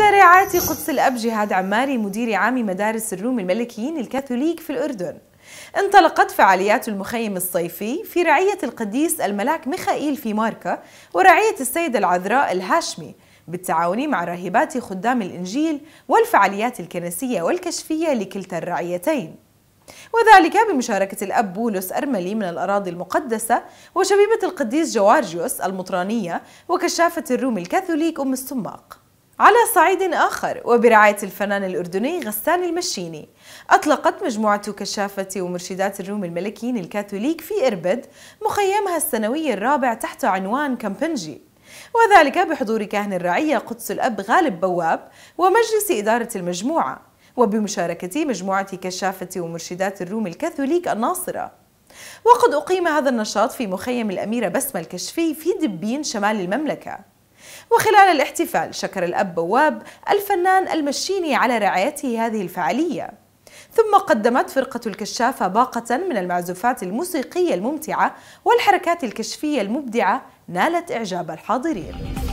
رعايه قدس الأب جهاد عماري مدير عام مدارس الروم الملكيين الكاثوليك في الأردن انطلقت فعاليات المخيم الصيفي في رعية القديس الملاك ميخائيل في ماركة ورعية السيدة العذراء الهاشمي بالتعاون مع راهبات خدام الإنجيل والفعاليات الكنسية والكشفية لكلتا الرعيتين وذلك بمشاركة الأب بولس أرملي من الأراضي المقدسة وشبيبة القديس جوارجيوس المطرانية وكشافة الروم الكاثوليك أم السماق على صعيد آخر وبرعاية الفنان الأردني غسان المشيني أطلقت مجموعة كشافة ومرشدات الروم الملكيين الكاثوليك في إربد مخيمها السنوي الرابع تحت عنوان كامبنجي وذلك بحضور كاهن الرعية قدس الأب غالب بواب ومجلس إدارة المجموعة وبمشاركة مجموعة كشافة ومرشدات الروم الكاثوليك الناصرة وقد أقيم هذا النشاط في مخيم الأميرة بسمة الكشفي في دبين شمال المملكة وخلال الاحتفال شكر الأب بواب الفنان المشيني على رعايته هذه الفعالية ثم قدمت فرقة الكشافة باقة من المعزوفات الموسيقية الممتعة والحركات الكشفية المبدعة نالت إعجاب الحاضرين